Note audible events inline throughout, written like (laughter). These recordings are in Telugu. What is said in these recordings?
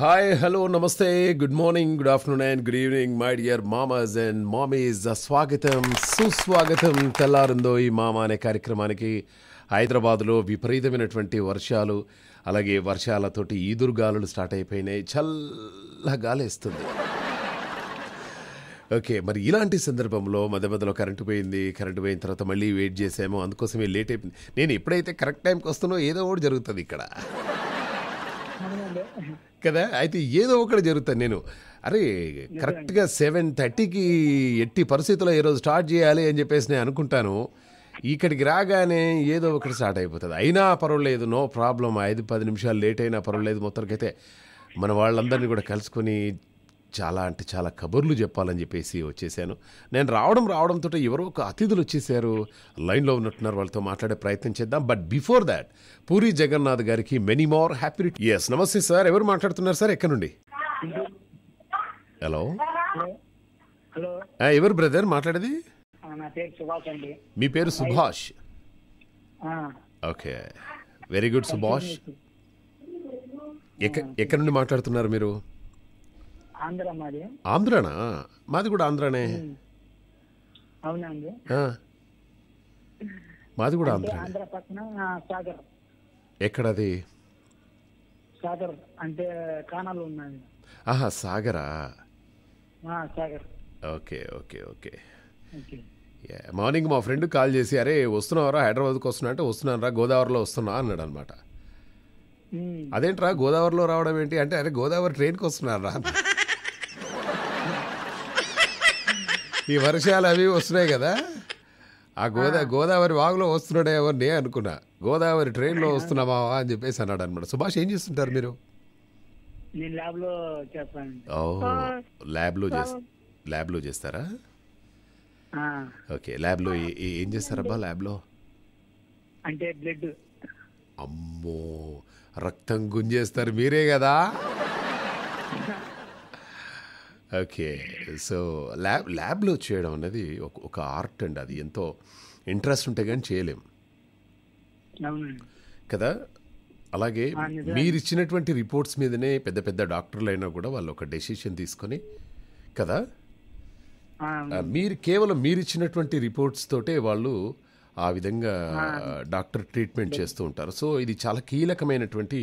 హాయ్ హలో నమస్తే good morning good afternoon and good evening my dear మామాజ్ అండ్ మామీస్ స్వాగతం సుస్వాగతం తెల్లారిందో ఈ మామ అనే కార్యక్రమానికి హైదరాబాద్లో విపరీతమైనటువంటి వర్షాలు అలాగే వర్షాలతోటి ఈదురుగాలు స్టార్ట్ అయిపోయినాయి చల్లగాలేస్తుంది ఓకే మరి ఇలాంటి సందర్భంలో మధ్య మధ్యలో కరెంటు పోయింది కరెంటు పోయిన తర్వాత మళ్ళీ వెయిట్ చేసాము అందుకోసమే లేట్ అయిపోయింది నేను ఎప్పుడైతే కరెక్ట్ టైంకి వస్తున్నా ఏదో ఒకటి జరుగుతుంది ఇక్కడ కదా అయితే ఏదో ఒకటి జరుగుతాను నేను అరే కరెక్ట్గా సెవెన్ థర్టీకి ఎట్టి పరిస్థితుల్లో ఈరోజు స్టార్ట్ చేయాలి అని చెప్పేసి నేను అనుకుంటాను ఇక్కడికి రాగానే ఏదో ఒకటి స్టార్ట్ అయిపోతుంది అయినా పర్వాలేదు నో ప్రాబ్లం ఐదు పది నిమిషాలు లేట్ అయినా పర్వాలేదు మొత్తానికైతే మన వాళ్ళందరినీ కూడా కలుసుకొని చాలా అంటే చాలా కబుర్లు చెప్పాలని చెప్పేసి వచ్చేసాను నేను రావడం రావడంతో ఎవరో ఒక అతిథులు వచ్చేసారు లైన్లో ఉన్నట్టున్నారు వాళ్ళతో మాట్లాడే ప్రయత్నం చేద్దాం but before that Puri Jagannath గారికి మెనీ మోర్ హ్యాపీ ఎస్ నమస్తే సార్ ఎవరు మాట్లాడుతున్నారు సార్ ఎక్కడ నుండి హలో ah, ఎవరు బ్రదర్ మాట్లాడేది మీ పేరు Subhash okay very good Subhash ఎక్కడ నుండి మాట్లాడుతున్నారు మీరు ఆంధ్ర మాది ఆంధ్రనా మాది కూడా ఆంధ్రనే మాది కూడా ఆంధ్ర ఆంధ్ర పక్కన సాగర్ ఎక్కడది సాగర్ అంటే కానాలు ఆహా సాగరా Sagar okay okay okay morning మా ఫ్రెండ్ కాల్ చేసి అరే వస్తున్నావరా హైదరాబాద్కి వస్తున్నా అంటే వస్తున్నానరా గోదావరిలో వస్తున్నా అన్నాడు అనమాట అదేంట్రా గోదావరిలో రావడం ఏంటి అంటే అరే గోదావరి ట్రైన్కి వస్తున్నారా ఈ వర్షాలు అవి వస్తున్నాయి కదా ఆ గోదా గోదావరి వాగులో వస్తున్నాడే ఎవరిని అనుకున్నా గోదావరి ట్రైన్లో వస్తున్నామా అని చెప్పేసి అన్నాడు అనమాట సుభాష్ ఏం చేస్తుంటారు మీరు ల్యాబ్లో ల్యాబ్లో చేస్తారా ఓకే ల్యాబ్లో ఏం చేస్తారబ్బా ల్యాబ్లో అంటే బ్లడ్ అమ్మో రక్తం గుంజేస్తారు మీరే కదా (laughs) ఓకే సో ల్యాబ్ ల్యాబ్లో చేయడం అనేది ఒక ఆర్ట్ అండి అది ఎంతో ఇంట్రెస్ట్ ఉంటే కానీ చేయలేము కదా అలాగే మీరు ఇచ్చినటువంటి రిపోర్ట్స్ మీదనే పెద్ద పెద్ద డాక్టర్లు అయినా కూడా వాళ్ళు ఒక డెసిషన్ తీసుకొని కదా మీరు కేవలం మీరు ఇచ్చినటువంటి రిపోర్ట్స్ తోటే వాళ్ళు ఆ విధంగా డాక్టర్ ట్రీట్మెంట్ చేస్తూ ఉంటారు సో ఇది చాలా కీలకమైనటువంటి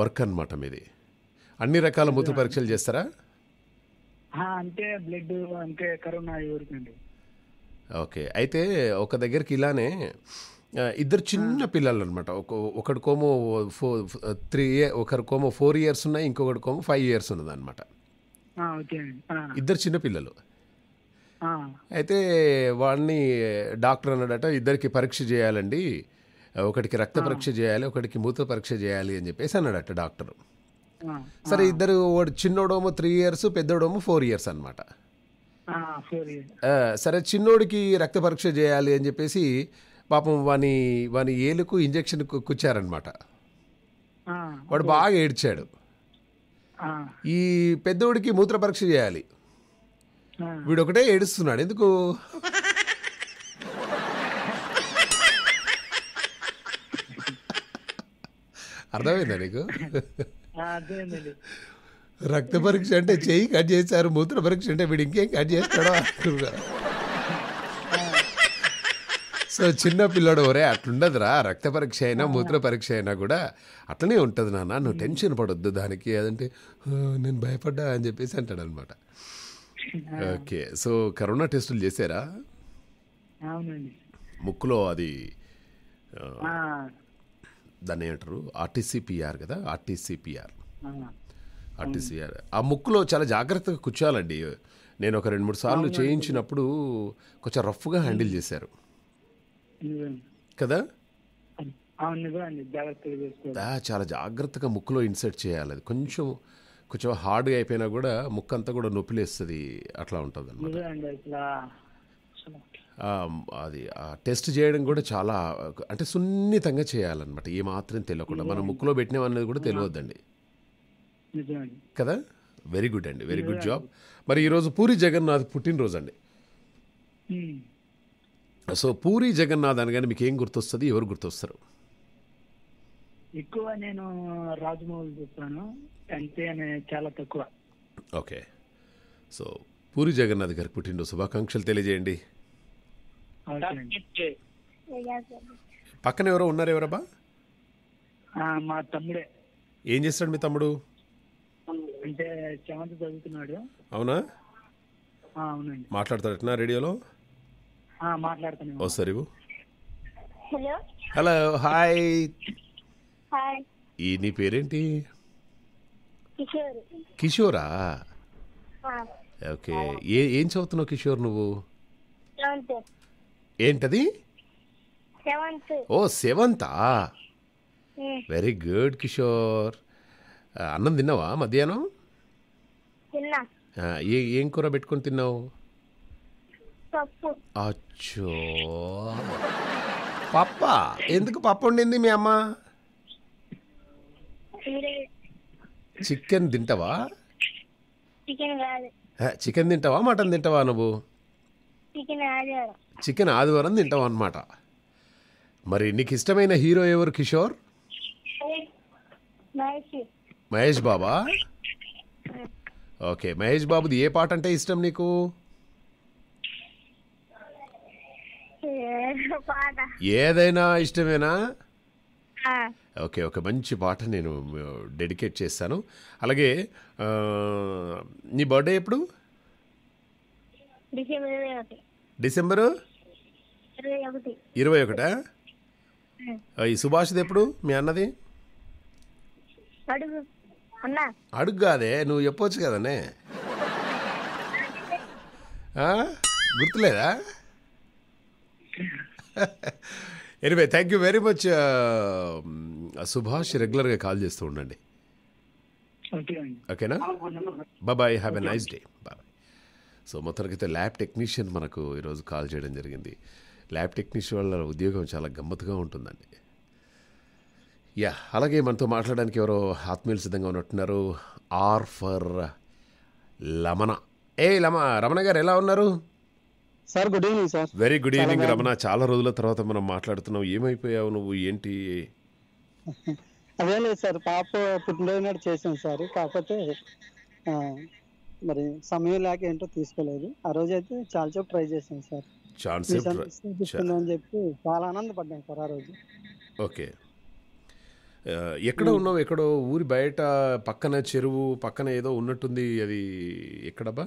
వర్క్ అనమాట మీది అన్ని రకాల మూత్ర పరీక్షలు చేస్తారా అంటే బ్లడ్ అంటే కరోనా ఓకే అయితే ఒక దగ్గరికి ఇలానే ఇద్దరు చిన్న పిల్లలు అనమాట ఒకటి కోమో ఫోర్ త్రీ ఇయర్ ఒకరి కోమో ఫోర్ ఇయర్స్ ఉన్నాయి ఇంకొకటి కోమో ఫైవ్ ఇయర్స్ ఉన్నది అనమాట ఇద్దరు చిన్న పిల్లలు అయితే వాడిని డాక్టర్ అన్నాడట ఇద్దరికి పరీక్ష చేయాలండి ఒకటికి రక్త పరీక్ష చేయాలి ఒకటికి మూత్ర పరీక్ష చేయాలి అని చెప్పేసి అన్నాడట డాక్టర్ సరే ఇద్దరు చిన్నోడోమో త్రీ ఇయర్స్ పెద్దోడోమో ఫోర్ ఇయర్స్ అనమాట సరే చిన్నోడికి రక్త పరీక్ష చేయాలి అని చెప్పేసి పాపం వాని వాని ఏలుకు ఇంజక్షన్ కుచ్చారనమాట వాడు బాగా ఏడ్చాడు ఈ పెద్దోడికి మూత్ర పరీక్ష చేయాలి వీడు ఒకటే ఏడుస్తున్నాడు ఎందుకు (laughs) అర్థమైందా నీకు (laughs) రక్త పరీక్ష అంటే చెయ్యి కట్ చేశారు మూత్ర పరీక్ష అంటే వీడు ఇంకేం కట్ చేస్తాడో అనుకున్నా సో చిన్న పిల్లడు ఒరే అట్లుండదురా రక్త పరీక్ష అయినా మూత్ర పరీక్ష అయినా కూడా అట్లనే ఉంటుంది నాన్న నువ్వు టెన్షన్ పడొద్దు దానికి అదంటే నేను భయపడ్డా అని చెప్పేసి అంటాడు అనమాట ఓకే సో కరోనా టెస్టులు చేశారా ముక్కులో అది దాన్ని ఏంటారు ఆర్టీసీపీఆర్ కదా ఆర్టీసీపీఆర్ ఆర్టీసీఆర్ ఆ ముక్కులో చాలా జాగ్రత్తగా కూర్చోాలండి నేను ఒక రెండు మూడు సార్లు చేయించినప్పుడు కొంచెం రఫ్గా హ్యాండిల్ చేశారు కదా చాలా జాగ్రత్తగా ముక్కులో ఇన్సర్ట్ చేయాలి అది కొంచెం కొంచెం హార్డ్గా అయిపోయినా కూడా అంతా కూడా నొప్పిలేస్తుంది అట్లా ఉంటుంది అనమాట అది టెస్ట్ చేయడం కూడా చాలా అంటే సున్నితంగా చేయాలన్నమాట ఏమాత్రం తెలియకుండా మనం ముక్కులో పెట్టినామనేది కూడా తెలియద్దండి కదా వెరీ గుడ్ అండి వెరీ గుడ్ జాబ్ మరి ఈరోజు పూరి జగన్నాథ్ పుట్టినరోజు అండి సో పూరి జగన్నాథ్ అనగానే మీకు ఏం గుర్తొస్తుంది ఎవరు గుర్తొస్తారు ఎక్కువ నేను రాజమౌళి చూస్తాను అంతే చాలా తక్కువ ఓకే సో పూరి జగన్నాథ్ గారి పుట్టినరోజు శుభాకాంక్షలు తెలియజేయండి పక్కన ఎవరో ఉన్నారు ఎవరబ్బా మా తమ్ముడే ఏం చేస్తాడు మీ తమ్ముడు అంటే సెవెంత్ చదువుతున్నాడు అవునా అవునండి నా రేడియోలో మాట్లాడుతున్నాను సరే హలో హలో హాయ్ హాయ్ ఈ నీ పేరేంటి కిషోరా ఓకే ఏ ఏం చదువుతున్నావు కిషోర్ నువ్వు ఏంటది ఓ సెవెంతా వెరీ గుడ్ కిషోర్ అన్నం తిన్నావా మధ్యాహ్నం ఏం కూర పెట్టుకొని తిన్నావు అచ్చో పప్ప ఎందుకు పప్పు వండింది మీ అమ్మ చికెన్ తింటావా చికెన్ తింటావా మటన్ తింటావా నువ్వు చికెన్ ఆదివారం తింటాం అనమాట మరి నీకు ఇష్టమైన హీరో ఎవరు కిషోర్ మహేష్ బాబా ఓకే మహేష్ బాబుది ఏ పాట అంటే ఇష్టం నీకు ఏదైనా ఇష్టమేనా ఓకే ఒక మంచి పాట నేను డెడికేట్ చేస్తాను అలాగే నీ బర్త్డే ఎప్పుడు డిసెంబర్ ఇరవై ఒకటా ఈ సుభాష్ ఎప్పుడు మీ అన్నది అడుగు కాదే నువ్వు చెప్పవచ్చు కదనే గుర్తులేదా anyway thank you very much Subhash రెగ్యులర్గా కాల్ చేస్తూ ఉండండి ఓకేనా bye have a nice day bye bye so మొత్తానికైతే ల్యాబ్ టెక్నీషియన్ మనకు ఈరోజు కాల్ చేయడం జరిగింది ల్యాబ్ టెక్నీషియన్ వాళ్ళ ఉద్యోగం చాలా గమ్మత్తుగా ఉంటుందండి యా అలాగే మనతో మాట్లాడడానికి ఎవరో ఆత్మీయులు సిద్ధంగా ఉన్నట్టున్నారు ఆర్ ఫర్ లమణ ఏ లమ రమణ గారు ఎలా ఉన్నారు sir good evening sir very good evening Ramana చాలా రోజుల తర్వాత మనం మాట్లాడుతున్నాం ఏమైపోయావు నువ్వు ఏంటి అదే లేదు సార్ పాప పుట్టినరోజు నాడు సార్ కాకపోతే మరి సమయం లేక ఏంటో తీసుకోలేదు ఆ రోజు అయితే చాలా సేపు ట్రై చేసాం సార్ ఛాన్స్ అని చెప్పి చాలా ఆనందపడ్డాను సార్ ఆ రోజు ఓకే ఎక్కడ ఉన్నావు ఎక్కడో ఊరి బయట పక్కన చెరువు పక్కన ఏదో ఉన్నట్టుంది అది ఎక్కడబ్బా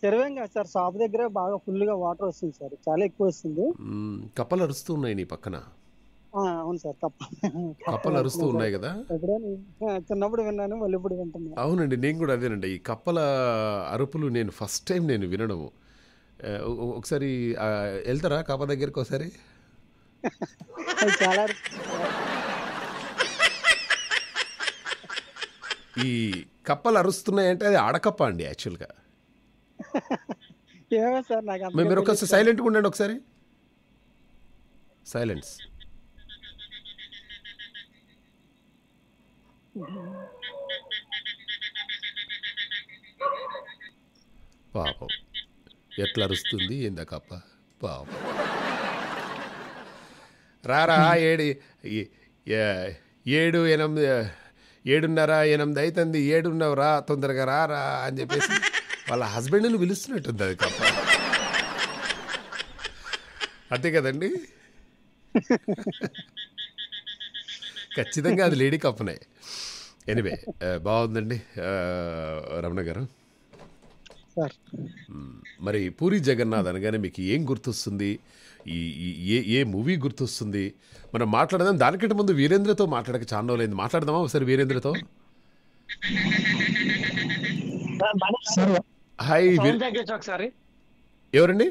చెరువేం కాదు సార్ షాప్ దగ్గర బాగా ఫుల్గా వాటర్ వస్తుంది సార్ చాలా ఎక్కువ వస్తుంది కప్పలు అరుస్తూ ఉన్నాయి నీ పక్కన అవును సార్ కప్పలు అరుస్తూ ఉన్నాయి కదా చిన్నప్పుడు విన్నాను మళ్ళీ ఇప్పుడు వింటున్నాను అవునండి నేను కూడా అదేనండి ఈ కప్పల అరుపులు నేను ఫస్ట్ టైం నేను వినడము ఒకసారి వెళ్తారా కాప దగ్గరికి ఒకసారి చాలా ఈ కప్పలు అరుస్తున్నాయంటే అది ఆడకప్ప అండి యాక్చువల్గా మీరు ఒకసారి సైలెంట్గా ఉండండి ఒకసారి సైలెన్స్ పాపం ఎట్లా అరుస్తుంది ఏందాకప్ప పాప రారా ఏడు ఏడు ఎనిమిది ఏడున్నర ఎనిమిది అవుతుంది ఏడున్నవ రా తొందరగా రారా అని చెప్పేసి వాళ్ళ హస్బెండ్ని పిలుస్తున్నట్టుంది అది కప్ప అంతే కదండి ఖచ్చితంగా అది లేడీ కప్పనే ఎనివే బాగుందండి రమణ గారు సార్ మరి పూరి జగన్నాథ్ అనగానే మీకు ఏం గుర్తొస్తుంది ఈ ఏ ఏ మూవీ గుర్తొస్తుంది మనం మాట్లాడదాం దానికంటే ముందు వీరేంద్రతో మాట్లాడక చాలా రోజులైంది మాట్లాడదామా ఒకసారి వీరేంద్రతో హాయ్ ఎవరండి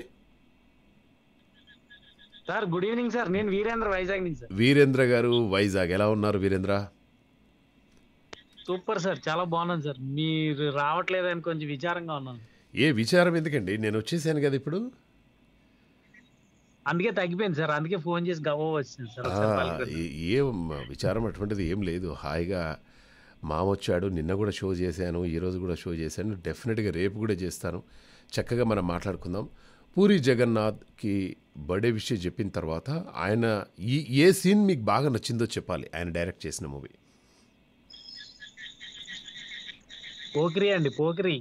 సార్ గుడ్ ఈవినింగ్ సార్ నేను వీరేంద్ర వైజాగ్ నుంచి వీరేంద్ర గారు వైజాగ్ ఎలా ఉన్నారు వీరేంద్ర సూపర్ సార్ చాలా బాగున్నాను సార్ మీరు రావట్లేదని కొంచెం విచారంగా ఉన్నాను ఏ విచారం ఎందుకండి నేను వచ్చేసాను కదా ఇప్పుడు అందుకే తగ్గిపోయింది సార్ అందుకే ఫోన్ చేసి గవ్వ వచ్చింది సార్ ఏం విచారం అటువంటిది ఏం లేదు హాయిగా మామ వచ్చాడు నిన్న కూడా షో చేశాను ఈరోజు కూడా షో చేశాను డెఫినెట్గా రేపు కూడా చేస్తాను చక్కగా మనం మాట్లాడుకుందాం పూరి జగన్నాథ్కి బర్త్డే విషయం చెప్పిన తర్వాత ఆయన ఈ ఏ సీన్ మీకు బాగా నచ్చిందో చెప్పాలి ఆయన డైరెక్ట్ చేసిన మూవీ పోకిరి అండి పోకిరి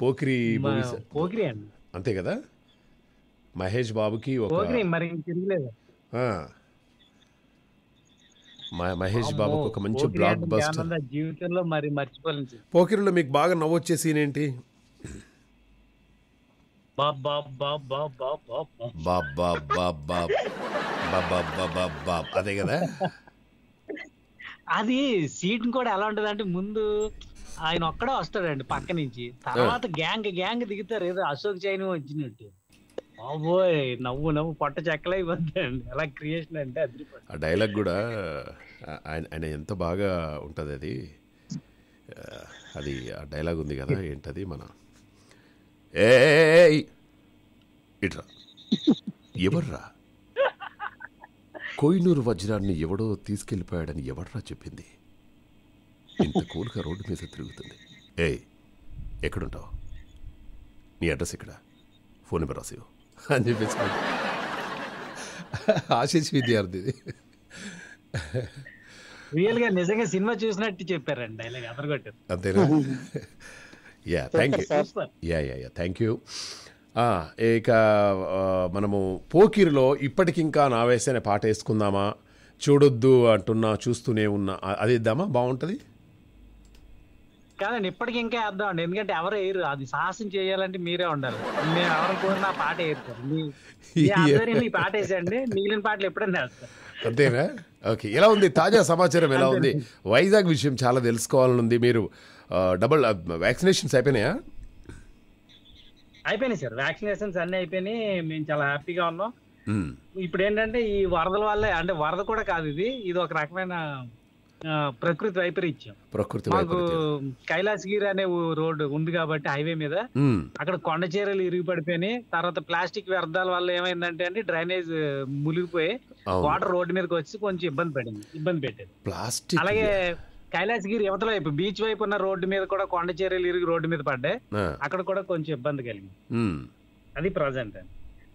పోకిరి పోకిరి అండి అంతే కదా మహేష్ బాబుకి ఒక మరి మహేష్ బాబుకి ఒక మంచి బ్లాక్ బస్టర్ జీవితంలో మరి మర్చిపోలేదు పోకిరిలో మీకు బాగా నవ్వొచ్చే సీన్ ఏంటి బాబ్ బాబ్ బాబ్ బాబ్ బాబ్ బాబ్ బాబ్ బాబ్ బాబ్ బాబ్ అదే కదా అది సీట్ కూడా ఎలా ఉంటది అంటే ముందు ఆయన ఒక్కడే వస్తాడండి పక్క నుంచి తర్వాత గ్యాంగ్ గ్యాంగ్ దిగుతారు ఏదో అశోక్ చైన్ వచ్చినట్టు బాబోయ్ నవ్వు నవ్వు పొట్ట పోతాయండి ఎలా క్రియేషన్ అంటే ఆ డైలాగ్ కూడా ఆయన ఆయన ఎంత బాగా ఉంటుంది అది అది ఆ డైలాగ్ ఉంది కదా ఏంటది మన ఏ ఇట్రా (laughs) ఎవర్రా కోయినూరు వజ్రాన్ని ఎవడో తీసుకెళ్లిపోయాడని ఎవడరా చెప్పింది ఇంత కూల్గా రోడ్డు మీద తిరుగుతుంది ఏ ఎక్కడుంటావు నీ అడ్రస్ ఇక్కడ ఫోన్ నెంబర్ రాసేవు అని చెప్పేసి ఆశీస్ విద్యార్థి రియల్గా నిజంగా సినిమా చూసినట్టు చెప్పారండి అంతేనా yeah thank you yeah yeah yeah thank you ఇక మనము పోకిరిలో ఇప్పటికింకా నా వేసే పాట వేసుకుందామా చూడొద్దు అంటున్నా చూస్తూనే ఉన్నా అది ఇద్దామా బాగుంటుంది కాదండి ఇప్పటికీ ఇంకా వేద్దాం అండి ఎందుకంటే ఎవరు వేయరు అది సాహసం చేయాలంటే మీరే ఉండాలి మేము ఎవరు నా పాట వేస్తారు మీ పాట వేసేయండి మిగిలిన పాటలు ఎప్పుడైనా అంతేనా ఓకే ఎలా ఉంది తాజా సమాచారం ఎలా ఉంది వైజాగ్ విషయం చాలా తెలుసుకోవాలనుంది మీరు డబల్ వ్యాక్సినేషన్స్ అయిపోయినాయా అయిపోయినాయి సార్ వ్యాక్సినేషన్స్ అన్ని అయిపోయినాయి మేము చాలా హ్యాపీగా ఉన్నాం ఇప్పుడు ఏంటంటే ఈ వరదల వల్ల అంటే వరద కూడా కాదు ఇది ఇది ఒక రకమైన ప్రకృతి వైపరీత్యం ప్రకృతి మాకు కైలాసగిరి అనే రోడ్డు ఉంది కాబట్టి హైవే మీద అక్కడ కొండ చీరలు ఇరిగి పడిపోయినాయి తర్వాత ప్లాస్టిక్ వ్యర్థాల వల్ల ఏమైందంటే అండి డ్రైనేజ్ ములిగిపోయి వాటర్ రోడ్డు మీదకి వచ్చి కొంచెం ఇబ్బంది పడింది ఇబ్బంది పెట్టింది అలాగే కైలాసగిరి యువతల వైపు బీచ్ వైపు ఉన్న రోడ్డు మీద కూడా కొండ ఇరిగి రోడ్డు మీద పడ్డాయి అక్కడ కూడా కొంచెం ఇబ్బంది కలిగింది అది ప్రజెంట్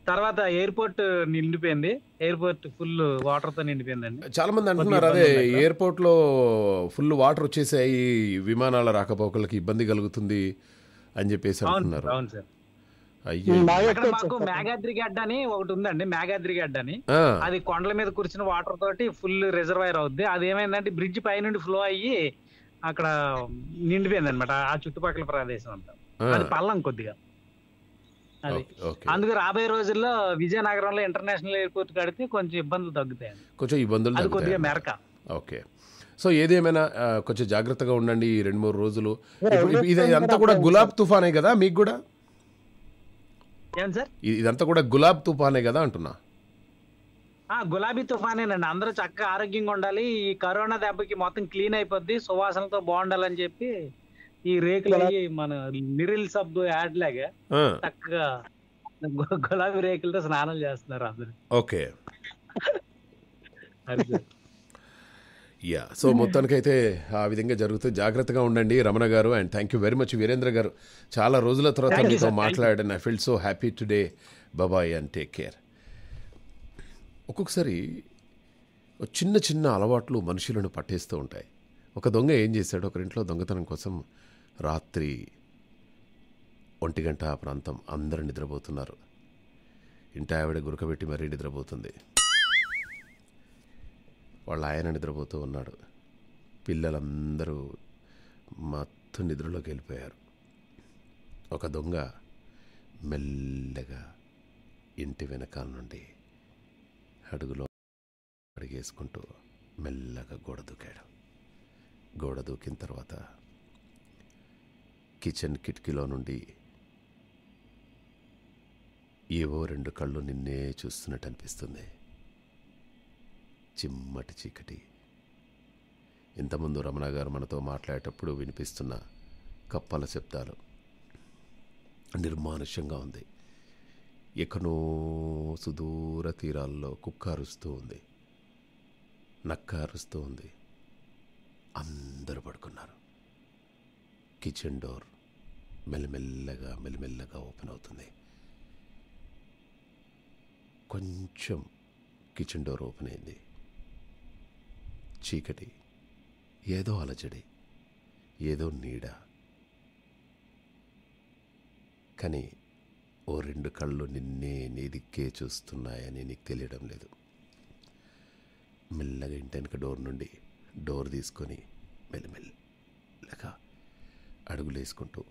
తర్వాత ఎయిర్పోర్ట్ నిండిపోయింది ఎయిర్పోర్ట్ ఫుల్ వాటర్ తో నిండిపోయిందండి చాలా మంది అంటున్నారు అదే ఎయిర్పోర్ట్ లో ఫుల్ వాటర్ వచ్చేసాయి విమానాల రాకపోకలకి ఇబ్బంది కలుగుతుంది అని చెప్పేసి అంటున్నారు అవును సార్ మాకు మేఘాద్రి గడ్డ అని ఒకటి ఉందండి మేఘాద్రి గడ్డ అని అది కొండల మీద కూర్చున్న వాటర్ తోటి ఫుల్ రిజర్వాయర్ అవుద్ది అది ఏమైందంటే బ్రిడ్జ్ పై నుండి ఫ్లో అయ్యి అక్కడ నిండిపోయింది అనమాట ఆ చుట్టుపక్కల ప్రదేశం అంతా అది పల్లం కొద్దిగా అది అందుకు రాబోయే రోజుల్లో విజయనగరంలో ఇంటర్నేషనల్ ఎయిర్పోర్ట్ కడితే కొంచెం ఇబ్బందులు తగ్గుతాయి కొంచెం ఇబ్బందులు అది కొద్దిగా మెరక ఓకే సో ఏదేమైనా కొంచెం జాగ్రత్తగా ఉండండి ఈ రెండు మూడు రోజులు ఇది అంతా కూడా గులాబ్ తుఫానే కదా మీకు కూడా ఇదంతా కూడా గులాబ్ తుఫానే కదా అంటున్నా గులాబీ అండి అందరూ చక్కగా ఆరోగ్యంగా ఉండాలి ఈ కరోనా దెబ్బకి మొత్తం క్లీన్ అయిపోద్ది సువాసనతో బాగుండాలని చెప్పి ఈ రేకులు మన నిరిల్ సబ్ యాడ్ లాగా చక్కగా గులాబీ రేకులతో స్నానం చేస్తున్నారు అందరు ఓకే యా సో మొత్తానికైతే ఆ విధంగా జరుగుతూ జాగ్రత్తగా ఉండండి Ramana garu and thank you very much Veerendra garu చాలా రోజుల తర్వాత మీతో మాట్లాడాను I feel so happy today bye bye and take care ఒక్కొక్కసారి చిన్న చిన్న అలవాట్లు మనుషులను పట్టేస్తూ ఉంటాయి ఒక దొంగ ఏం చేశాడు ఒకరింట్లో దొంగతనం కోసం రాత్రి ఒంటి గంట ఆ ప్రాంతం అందరూ నిద్రపోతున్నారు ఇంటి ఆవిడ గురకబెట్టి మరీ నిద్రపోతుంది వాళ్ళ ఆయన నిద్రపోతూ ఉన్నాడు పిల్లలందరూ మత్తు నిద్రలోకి వెళ్ళిపోయారు ఒక దొంగ మెల్లగా ఇంటి వెనకాల నుండి అడుగులో అడిగేసుకుంటూ మెల్లగా గోడ దూకాడు గోడ దూకిన తర్వాత కిచెన్ కిటికీలో నుండి ఏవో రెండు కళ్ళు నిన్నే చూస్తున్నట్టు అనిపిస్తుంది చిమ్మటి చీకటి ఇంతముందు రమణ గారు మనతో మాట్లాడేటప్పుడు వినిపిస్తున్న కప్పల శబ్దాలు నిర్మానుష్యంగా ఉంది ఎక్కడో సుదూర తీరాల్లో కుక్క అరుస్తూ ఉంది నక్క అరుస్తూ ఉంది అందరూ పడుకున్నారు కిచెన్ డోర్ మెల్లమెల్లగా మెల్లమెల్లగా ఓపెన్ అవుతుంది కొంచెం కిచెన్ డోర్ ఓపెన్ అయింది చీకటి ఏదో అలజడి ఏదో నీడ కానీ ఓ రెండు కళ్ళు నిన్నే నీదిక్కే చూస్తున్నాయని నీకు తెలియడం లేదు మెల్లగా ఇంటెనక డోర్ నుండి డోర్ తీసుకొని మెల్లమెల్లగా అడుగులు వేసుకుంటూ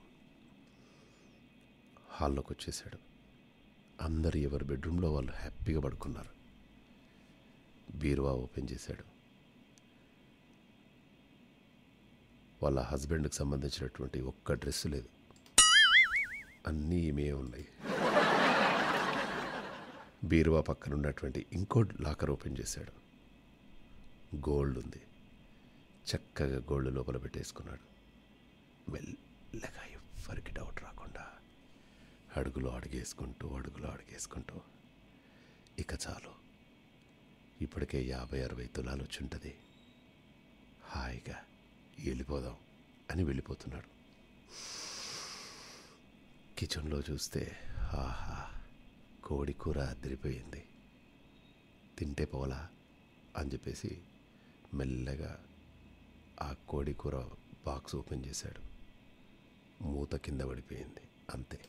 హాల్లోకి వచ్చేసాడు అందరు ఎవరి బెడ్రూమ్లో వాళ్ళు హ్యాపీగా పడుకున్నారు బీరువా ఓపెన్ చేశాడు వాళ్ళ హస్బెండ్కి సంబంధించినటువంటి ఒక్క డ్రెస్ లేదు అన్నీ ఈమె ఉన్నాయి బీరువా పక్కన ఉన్నటువంటి ఇంకో లాకర్ ఓపెన్ చేశాడు గోల్డ్ ఉంది చక్కగా గోల్డ్ లోపల పెట్టేసుకున్నాడు మెల్లగా ఎవ్వరికి డౌట్ రాకుండా అడుగులో అడుగేసుకుంటూ అడుగులో అడుగేసుకుంటూ ఇక చాలు ఇప్పటికే యాభై అరవై తులాలు ఉంటుంది హాయిగా వెళ్ళిపోదాం అని వెళ్ళిపోతున్నాడు కిచెన్లో చూస్తే ఆహా కోడి కూర అదిరిపోయింది తింటే పోలా అని చెప్పేసి మెల్లగా ఆ కోడి కూర బాక్స్ ఓపెన్ చేశాడు మూత కింద పడిపోయింది అంతే (laughs)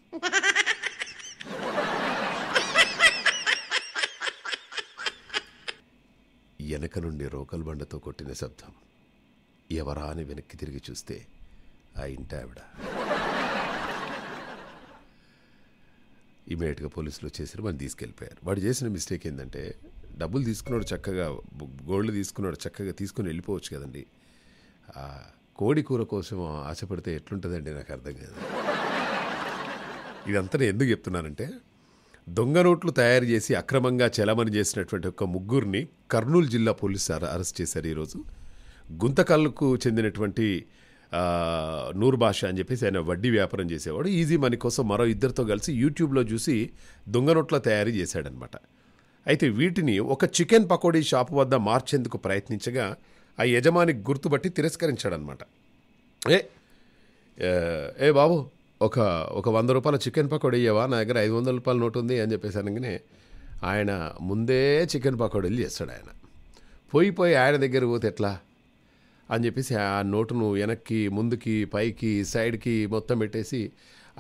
వెనక నుండి రోకల్ బండతో కొట్టిన శబ్దం ఎవరా అని వెనక్కి తిరిగి చూస్తే ఆ ఇంట ఆవిడ ఇమీడియట్గా పోలీసులు వచ్చేసారు మనం తీసుకెళ్ళిపోయారు వాడు చేసిన మిస్టేక్ ఏంటంటే డబ్బులు తీసుకున్నాడు చక్కగా గోల్డ్ తీసుకున్నాడు చక్కగా తీసుకుని వెళ్ళిపోవచ్చు కదండి కోడి కూర కోసం ఆశపడితే ఎట్లుంటుందండి నాకు అర్థం కాదు ఇదంతా నేను ఎందుకు చెప్తున్నానంటే దొంగ నోట్లు తయారు చేసి అక్రమంగా చలమని చేసినటువంటి ఒక ముగ్గురిని కర్నూలు జిల్లా పోలీసు అరెస్ట్ చేశారు ఈరోజు గుంతకల్కు చెందినటువంటి నూర్ భాష అని చెప్పేసి ఆయన వడ్డీ వ్యాపారం చేసేవాడు ఈజీ మనీ కోసం మరో ఇద్దరితో కలిసి యూట్యూబ్లో చూసి దొంగ నోట్ల తయారీ చేశాడనమాట అయితే వీటిని ఒక చికెన్ పకోడీ షాపు వద్ద మార్చేందుకు ప్రయత్నించగా ఆ యజమాని గుర్తుపట్టి తిరస్కరించాడనమాట ఏ ఏ బాబు ఒక ఒక వంద రూపాయల చికెన్ పకోడీ అయ్యేవా నా దగ్గర ఐదు వందల రూపాయల నోటు ఉంది అని చెప్పేసి అనగానే ఆయన ముందే చికెన్ పకోడీలు చేస్తాడు ఆయన పోయి పోయి ఆయన దగ్గర పోతే ఎట్లా అని చెప్పేసి ఆ నోటును వెనక్కి ముందుకి పైకి సైడ్కి మొత్తం పెట్టేసి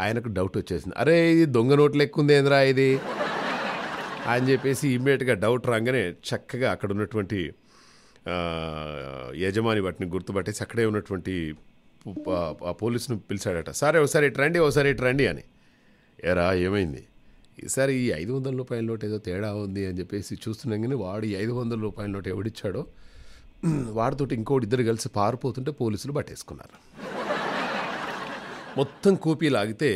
ఆయనకు డౌట్ వచ్చేసింది అరే ఇది దొంగ నోట్లు ఉంది ఏంద్రా ఇది అని చెప్పేసి ఇమ్మీడియట్గా డౌట్ రాగానే చక్కగా అక్కడ ఉన్నటువంటి యజమాని వాటిని గుర్తుపట్టేసి అక్కడే ఉన్నటువంటి ఆ పోలీసును పిలిచాడట సరే ఒకసారి ఇట్రండి ఒకసారి ఇట్రండి అని ఏరా ఏమైంది ఈసారి ఈ ఐదు వందల రూపాయల నోటు ఏదో తేడా ఉంది అని చెప్పేసి చూస్తున్నాగానే వాడు ఈ ఐదు వందల రూపాయల నోటు ఎవడిచ్చాడో వాడితోటి ఇంకోటి ఇద్దరు కలిసి పారిపోతుంటే పోలీసులు పట్టేసుకున్నారు మొత్తం కూపీ లాగితే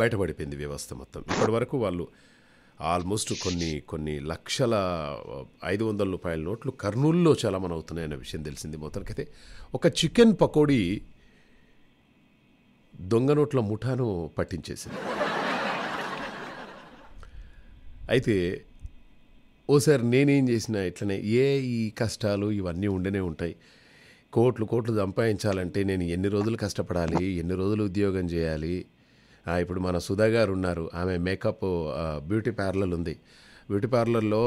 బయటపడిపోయింది వ్యవస్థ మొత్తం ఇప్పటి వరకు వాళ్ళు ఆల్మోస్ట్ కొన్ని కొన్ని లక్షల ఐదు వందల రూపాయల నోట్లు కర్నూలులో చలమన్ అవుతున్నాయన్న విషయం తెలిసింది మొత్తానికైతే ఒక చికెన్ పకోడీ దొంగ నోట్ల ముఠాను పట్టించేసింది అయితే ఓసారి నేనేం చేసిన ఇట్లనే ఏ ఈ కష్టాలు ఇవన్నీ ఉండనే ఉంటాయి కోట్లు కోట్లు సంపాదించాలంటే నేను ఎన్ని రోజులు కష్టపడాలి ఎన్ని రోజులు ఉద్యోగం చేయాలి ఇప్పుడు మన సుధా గారు ఉన్నారు ఆమె మేకప్ బ్యూటీ పార్లర్ ఉంది బ్యూటీ పార్లర్లో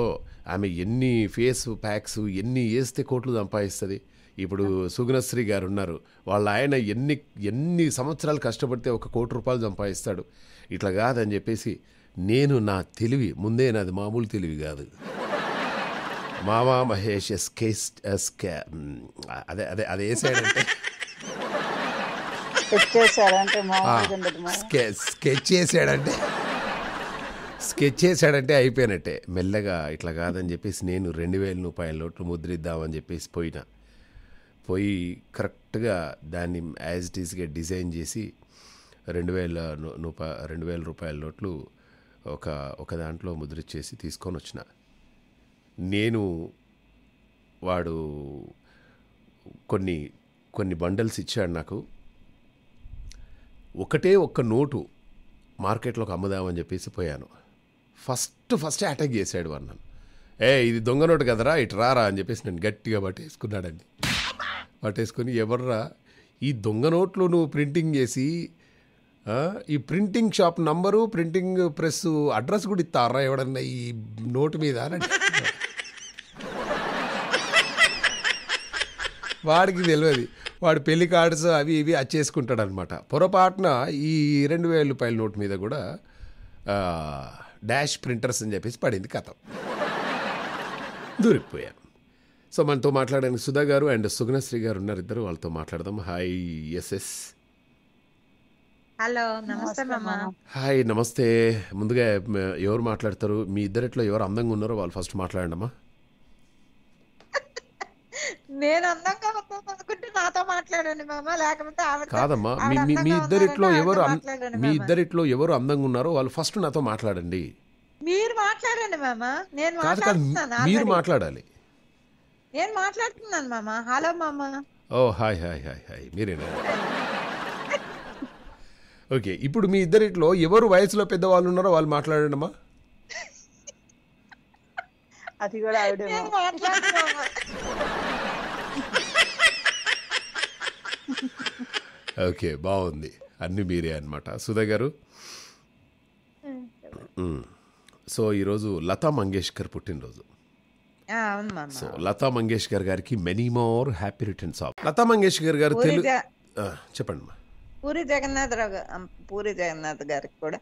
ఆమె ఎన్ని ఫేస్ ప్యాక్స్ ఎన్ని వేస్తే కోట్లు సంపాదిస్తుంది ఇప్పుడు సుగుణశ్రీ గారు ఉన్నారు వాళ్ళ ఆయన ఎన్ని ఎన్ని సంవత్సరాలు కష్టపడితే ఒక కోటి రూపాయలు సంపాదిస్తాడు ఇట్లా కాదని చెప్పేసి నేను నా తెలివి ముందే నాది మామూలు తెలివి కాదు మామా మహేష్ ఎస్కే ఎస్కే అదే అదే అది వేసాడంటే స్కెచ్ చేసాడంటే స్కెచ్ చేశాడంటే అయిపోయినట్టే మెల్లగా ఇట్లా కాదని చెప్పేసి నేను రెండు వేల రూపాయల నోట్లు ముద్రిద్దామని చెప్పేసి పోయినా పోయి కరెక్ట్గా దాన్ని యాజ్ ఇట్ ఈస్గా డిజైన్ చేసి రెండు వేల రెండు వేల రూపాయల నోట్లు ఒక ఒక దాంట్లో ముద్రిచ్చేసి తీసుకొని వచ్చిన నేను వాడు కొన్ని కొన్ని బండల్స్ ఇచ్చాడు నాకు ఒకటే ఒక్క నోటు మార్కెట్లోకి అమ్ముదామని చెప్పేసి పోయాను ఫస్ట్ ఫస్ట్ అటాక్ చేశాడు వాడు నన్ను ఏ ఇది దొంగ నోటు కదరా ఇటు రారా అని చెప్పేసి నేను గట్టిగా పట్టేసుకున్నాడండి పట్టేసుకొని ఎవర్రా ఈ దొంగ నోట్లు నువ్వు ప్రింటింగ్ చేసి ఈ printing shop number printing press address కూడా ఇస్తారా ఎవడన్నా ఈ నోటు మీద వాడికి తెలియదు వాడు పెళ్లి కార్డ్స్ అవి ఇవి చేసుకుంటాడు అనమాట పొరపాటున ఈ రెండు వేల రూపాయల నోటు మీద కూడా డాష్ ప్రింటర్స్ అని చెప్పేసి పడింది కథ దూరిపోయాను సో మనతో మాట్లాడడానికి సుధా గారు అండ్ సుగ్నశ్రీ గారు ఉన్నారు ఇద్దరు వాళ్ళతో మాట్లాడదాం హాయ్ ఎస్ఎస్ హలో నమస్తే మామ హాయ్ నమస్తే ముందుగా ఎవరు మాట్లాడతారు మీ ఇద్దరిట్లో ఎవరు అందంగా ఉన్నారో వాళ్ళు ఫస్ట్ మాట్లాడండి అమ్మా (laughs) నేను అందంగా అనుకుంటే నాతో మాట్లాడండి మామ లేకపోతే ఆవిడ కాదమ్మా మీ- మీ- ఇద్దరిట్లో ఎవరు మీ ఇద్దరిట్లో ఎవరు అందంగా ఉన్నారో వాళ్ళు ఫస్ట్ నాతో మాట్లాడండి మీరు మాట్లాడండి మామ నేను మాట్లాడుతున్నాను మీరు మాట్లాడాలి నేను మాట్లాడుతున్నాను మామ హలో మామ ఓ హాయ్ హాయ్ హాయ్ హాయ్ మీరేనా ఓకే ఇప్పుడు మీ ఇద్దరిట్లో ఎవరు వయసులో పెద్దవాళ్ళు ఉన్నారో వాళ్ళు మాట్లాడండమ్మా అది కూడా ఓకే బాగుంది అన్ని మీరే అనమాట సుధా గారు సో ఈరోజు లతా మంగేష్కర్ పుట్టినరోజు so Lata Mangeshkar garu many more happy returns of Lata Mangeshkar garu Telugu చెప్పండి పూరి జగన్నాథరావు పూరి జగన్నాథ్ గారికి కూడా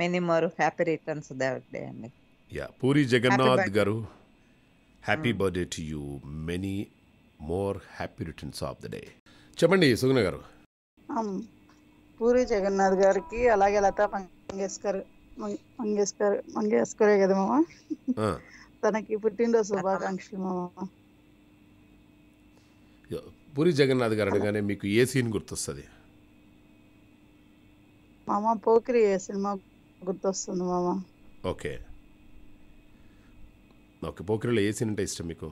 మెనీ మోర్ హ్యాపీ రిటర్న్స్ అండి yeah Puri Jagannath garu happy birthday to you many more happy returns of the day చెప్పండి సుగుణ గారు పూరి జగన్నాథ్ గారికి అలాగే లతా మంగేష్కర్ మంగేష్కర్ మంగేష్కరే కదా మామ తనకి పుట్టినరోజు శుభాకాంక్షలు మామ పూరి జగన్నాథ్ గారు అనగానే మీకు ఏ సీన్ గుర్తొస్తుంది మామ పోకిరి సినిమా గుర్తొస్తుంది మామ ఓకే ఓకే పోకిరిలో ఏ సీన్ అంటే ఇష్టం మీకు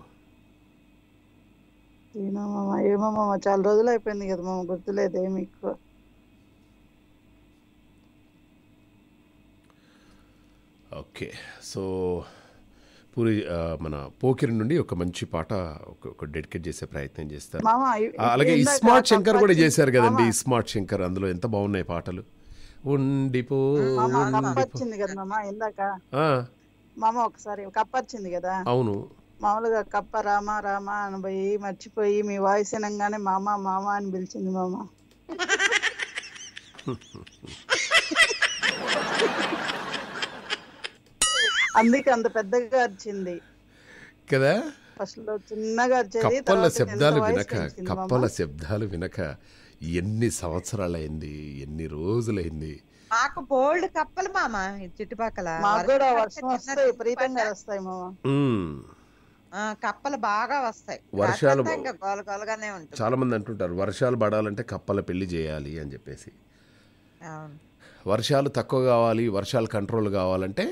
మామ ఏమో మామ చాలా రోజులు అయిపోయింది కదా మామ గుర్తులేదు ఏమి ఎక్కువ ఓకే సో పూరి మన పోకిరి నుండి ఒక మంచి పాట ఒక డెడికేట్ చేసే ప్రయత్నం చేస్తారు అలాగే ఇస్మార్ట్ శంకర్ కూడా చేశారు కదండి ఇస్మార్ట్ శంకర్ అందులో ఎంత బాగున్నాయి పాటలు ఉండిపో కప్పచ్చింది ఇందాక మామ ఒకసారి కప్పచ్చింది కదా అవును మామూలుగా కప్ప రామా రామా అని పోయి మర్చిపోయి మీ వాయిస్ వినంగానే మామ మామ అని పిలిచింది మామ అందుకే అంత పెద్దగా వచ్చింది కదా ఫస్ట్ లో చిన్నగా వచ్చేది కప్పల శబ్దాలు వినక కప్పల శబ్దాలు వినక ఎన్ని సంవత్సరాలైంది ఎన్ని రోజులైంది మాకు బోల్డ్ కప్పలు మామ చుట్టుపక్కల కప్పలు బాగా వస్తాయి వర్షాలు చాలా మంది అంటుంటారు వర్షాలు పడాలంటే కప్పల పెళ్లి చేయాలి అని చెప్పేసి వర్షాలు తక్కువ కావాలి వర్షాలు కంట్రోల్ కావాలంటే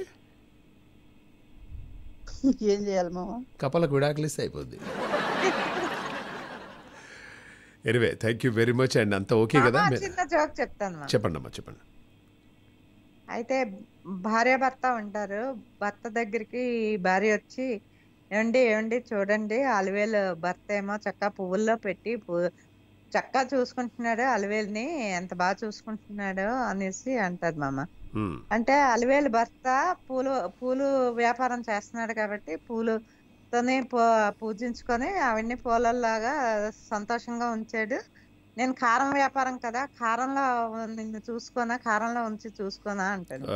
ఏం చేయాలి మామ కప్పలకు విడాకులిస్తే అయిపోద్ది anyway thank you very much and అంత ఓకే కదా చిన్న జోక్ చెప్తాను చెప్పండి అమ్మా చెప్పండి అయితే భార్య భర్త ఉంటారు భర్త దగ్గరికి భార్య వచ్చి ఏమండి ఏమండి చూడండి అలివేలు భర్త ఏమో చక్క పువ్వుల్లో పెట్టి చక్కగా చూసుకుంటున్నాడు అలివేలుని ఎంత బాగా చూసుకుంటున్నాడు అనేసి అంటారు మామ అంటే అలివేలు భర్త పూలు పూలు వ్యాపారం చేస్తున్నాడు కాబట్టి పూలు భర్తని పూజించుకొని అవన్నీ పూలల్లాగా సంతోషంగా ఉంచాడు నేను కారం వ్యాపారం కదా కారంలో నిన్ను చూసుకోనా కారంలో ఉంచి చూసుకోనా అంటాను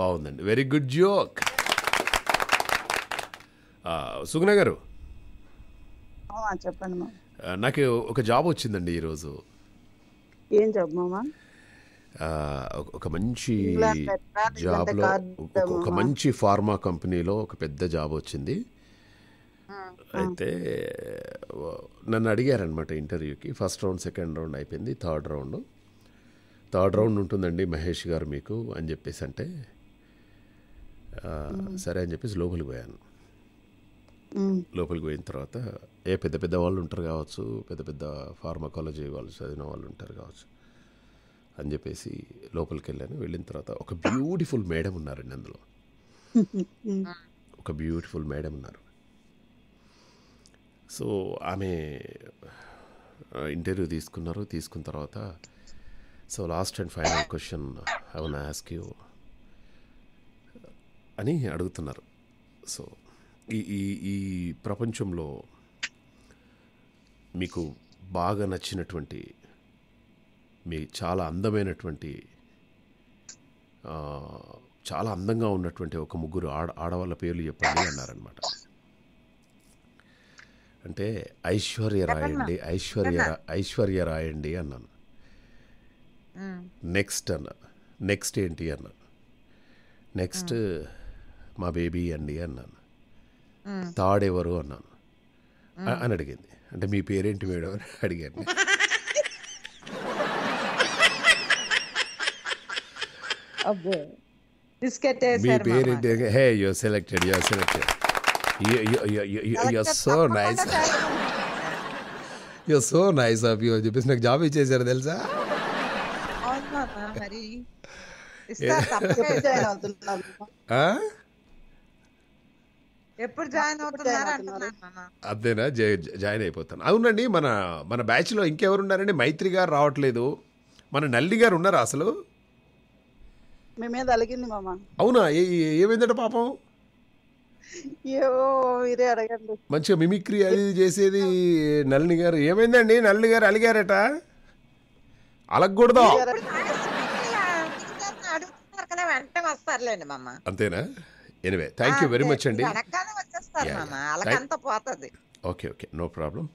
బాగుందండి వెరీ గుడ్ జోక్ సుగుణ గారు చెప్పండి నాకు ఒక జాబ్ వచ్చిందండి ఈరోజు ఏం జాబ్ మామా ఒక మంచి జాబ్లో ఒక మంచి ఫార్మా కంపెనీలో ఒక పెద్ద జాబ్ వచ్చింది అయితే నన్ను అడిగారనమాట ఇంటర్వ్యూకి ఫస్ట్ రౌండ్ సెకండ్ రౌండ్ అయిపోయింది థర్డ్ రౌండ్ థర్డ్ రౌండ్ ఉంటుందండి మహేష్ గారు మీకు అని చెప్పేసి అంటే సరే అని చెప్పేసి లోపలికి పోయాను లోపలికి పోయిన తర్వాత ఏ పెద్ద పెద్ద వాళ్ళు ఉంటారు కావచ్చు పెద్ద పెద్ద ఫార్మకాలజీ వాళ్ళు చదివిన వాళ్ళు ఉంటారు కావచ్చు అని చెప్పేసి లోపలికి వెళ్ళాను వెళ్ళిన తర్వాత ఒక బ్యూటిఫుల్ మేడం ఉన్నారండి అందులో ఒక బ్యూటిఫుల్ మేడం ఉన్నారు సో ఆమె ఇంటర్వ్యూ తీసుకున్నారు తీసుకున్న తర్వాత so last and final question I one ask you అని అడుగుతున్నారు సో ఈ ఈ ఈ ప్రపంచంలో మీకు బాగా నచ్చినటువంటి మీ చాలా అందమైనటువంటి చాలా అందంగా ఉన్నటువంటి ఒక ముగ్గురు ఆడ ఆడవాళ్ళ పేర్లు చెప్పండి అన్నారనమాట అంటే ఐశ్వర్య రాయండి ఐశ్వర్య ఐశ్వర్య రాయండి అన్నాను నెక్స్ట్ అన్న నెక్స్ట్ ఏంటి అన్న నెక్స్ట్ మా బేబీ అండి అన్నాను ఎవరు అన్నాను అని అడిగింది అంటే మీ పేరేంటి మేడం అని అడిగాను (laughs) అబ్బో selected you selected you nice of you చెప్పేసి నాకు జాబ్ ఇచ్చేసారు తెలుసా ఎప్పుడు జాయిన్ అదేనా జాయిన్ అయిపోతాను అవునండి మన మన బ్యాచ్లో ఇంకెవరున్నారండి మైత్రి గారు రావట్లేదు మన నల్లి గారు ఉన్నారా అసలు మీ మీద అలిగింది మామ అవునా ఏమైందట పాపం మీరే అడగండి మంచిగా మిమిక్రీ అది చేసేది నళిని గారు ఏమైందండి నల్లి గారు అలిగారట అలగకూడదు అంతేనా anyway thank you very much అండి okay okay no problem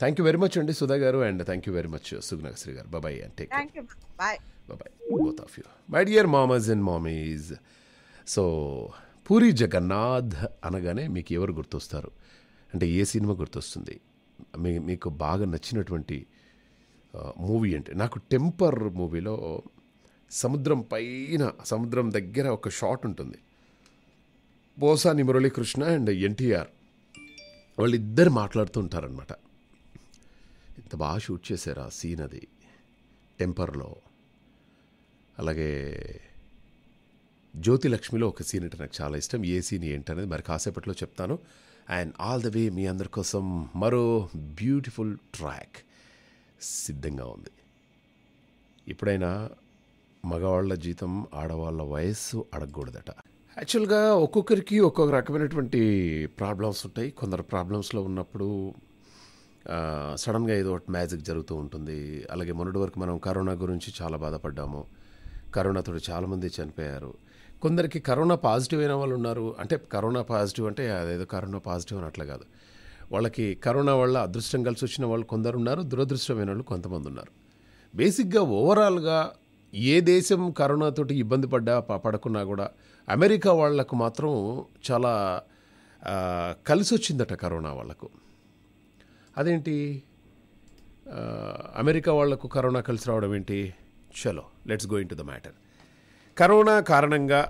thank you very much అండి Sudha garu and thank you very much Shri garu bye bye and take bye bye both of you my dear మామస్ అండ్ మామీస్ సో పూరి జగన్నాథ్ అనగానే మీకు ఎవరు గుర్తొస్తారు అంటే ఏ సినిమా గుర్తొస్తుంది మీ మీకు బాగా నచ్చినటువంటి మూవీ అంటే నాకు టెంపర్ మూవీలో సముద్రం పైన సముద్రం దగ్గర ఒక షాట్ ఉంటుంది బోసాని మురళీకృష్ణ అండ్ ఎన్టీఆర్ వాళ్ళిద్దరు మాట్లాడుతూ ఉంటారనమాట ఇంత బాగా షూట్ చేశారు ఆ సీన్ అది టెంపర్లో అలాగే జ్యోతి లక్ష్మిలో ఒక సీన్ అంటే నాకు చాలా ఇష్టం ఏ సీన్ అనేది మరి కాసేపట్లో చెప్తాను అండ్ ఆల్ ద వే మీ అందరి కోసం మరో బ్యూటిఫుల్ ట్రాక్ సిద్ధంగా ఉంది ఇప్పుడైనా మగవాళ్ళ జీతం ఆడవాళ్ళ వయస్సు అడగకూడదట యాక్చువల్గా ఒక్కొక్కరికి ఒక్కొక్క రకమైనటువంటి ప్రాబ్లమ్స్ ఉంటాయి కొందరు ప్రాబ్లమ్స్లో ఉన్నప్పుడు సడన్గా ఏదో ఒకటి మ్యాజిక్ జరుగుతూ ఉంటుంది అలాగే మొన్నటి వరకు మనం కరోనా గురించి చాలా బాధపడ్డాము కరోనాతో చాలామంది చనిపోయారు కొందరికి కరోనా పాజిటివ్ అయిన వాళ్ళు ఉన్నారు అంటే కరోనా పాజిటివ్ అంటే అదేదో కరోనా పాజిటివ్ అని అట్లా కాదు వాళ్ళకి కరోనా వల్ల అదృష్టం కలిసి వచ్చిన వాళ్ళు కొందరు ఉన్నారు దురదృష్టమైన వాళ్ళు కొంతమంది ఉన్నారు బేసిక్గా ఓవరాల్గా ఏ దేశం కరోనాతోటి ఇబ్బంది పడ్డా పడకున్నా కూడా అమెరికా వాళ్లకు మాత్రం చాలా కలిసి వచ్చిందట కరోనా వాళ్లకు అదేంటి అమెరికా వాళ్లకు కరోనా కలిసి రావడం ఏంటి చలో let's going to the matter corona కారణంగా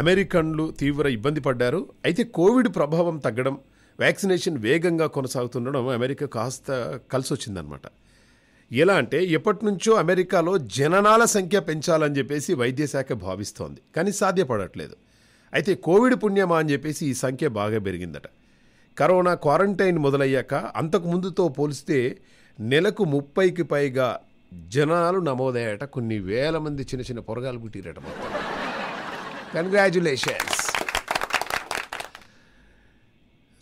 అమెరికన్లు తీవ్ర ఇబ్బంది పడ్డారు అయితే కోవిడ్ ప్రభావం తగ్గడం వ్యాక్సినేషన్ వేగంగా కొనసాగుతుండడం అమెరికా కాస్త కలిసి వచ్చిందనమాట ఎలా అంటే ఎప్పటి నుంచో అమెరికాలో జననాల సంఖ్య పెంచాలని చెప్పేసి వైద్యశాఖ భావిస్తోంది కానీ సాధ్యపడట్లేదు అయితే కోవిడ్ పుణ్యమా అని చెప్పేసి ఈ సంఖ్య బాగా పెరిగిందట కరోనా క్వారంటైన్ మొదలయ్యాక అంతకుముందుతో పోలిస్తే నెలకు ముప్పైకి పైగా జనాలు నమోదయ్యాట కొన్ని వేల మంది చిన్న చిన్న పొరగాలు పుట్టిరట మొత్తం కంగ్రాచులేషన్స్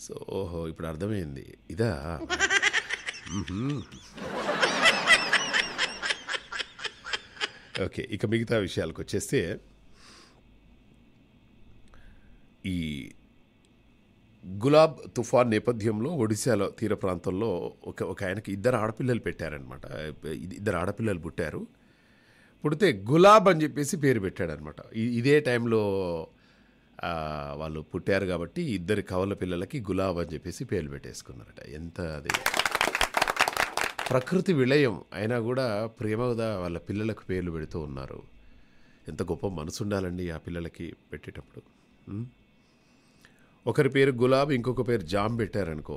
సో ఓహో ఇప్పుడు అర్థమైంది ఇదా ఓకే ఇక మిగతా విషయాలకు వచ్చేస్తే ఈ గులాబ్ తుఫాన్ నేపథ్యంలో ఒడిశాలో తీర ప్రాంతంలో ఒక ఒక ఆయనకి ఇద్దరు ఆడపిల్లలు పెట్టారనమాట ఇద్దరు ఆడపిల్లలు పుట్టారు పుడితే గులాబ్ అని చెప్పేసి పేరు పెట్టాడనమాట ఇదే టైంలో వాళ్ళు పుట్టారు కాబట్టి ఇద్దరు కవల పిల్లలకి గులాబ్ అని చెప్పేసి పేర్లు పెట్టేసుకున్నారట ఎంత అది ప్రకృతి విలయం అయినా కూడా ప్రేమగా వాళ్ళ పిల్లలకు పేర్లు పెడుతూ ఉన్నారు ఎంత గొప్ప మనసు ఉండాలండి ఆ పిల్లలకి పెట్టేటప్పుడు ఒకరి పేరు గులాబ్ ఇంకొక పేరు జామ్ పెట్టారనుకో